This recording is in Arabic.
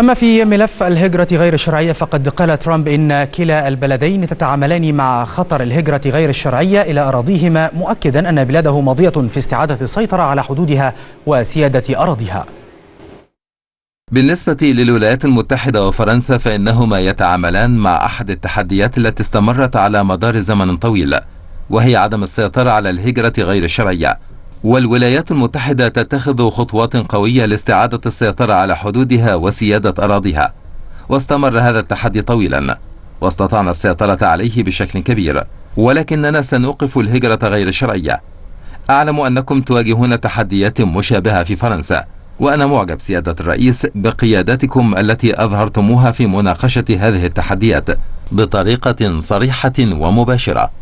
أما في ملف الهجرة غير الشرعية فقد قال ترامب إن كلا البلدين تتعاملان مع خطر الهجرة غير الشرعية إلى أراضيهما مؤكدا أن بلاده ماضية في استعادة السيطرة على حدودها وسيادة أراضيها بالنسبة للولايات المتحدة وفرنسا فإنهما يتعاملان مع أحد التحديات التي استمرت على مدار زمن طويل وهي عدم السيطرة على الهجرة غير الشرعية والولايات المتحدة تتخذ خطوات قوية لاستعادة السيطرة على حدودها وسيادة أراضيها واستمر هذا التحدي طويلا واستطعنا السيطرة عليه بشكل كبير ولكننا سنوقف الهجرة غير الشرعية أعلم أنكم تواجهون تحديات مشابهة في فرنسا وأنا معجب سيادة الرئيس بقياداتكم التي أظهرتموها في مناقشة هذه التحديات بطريقة صريحة ومباشرة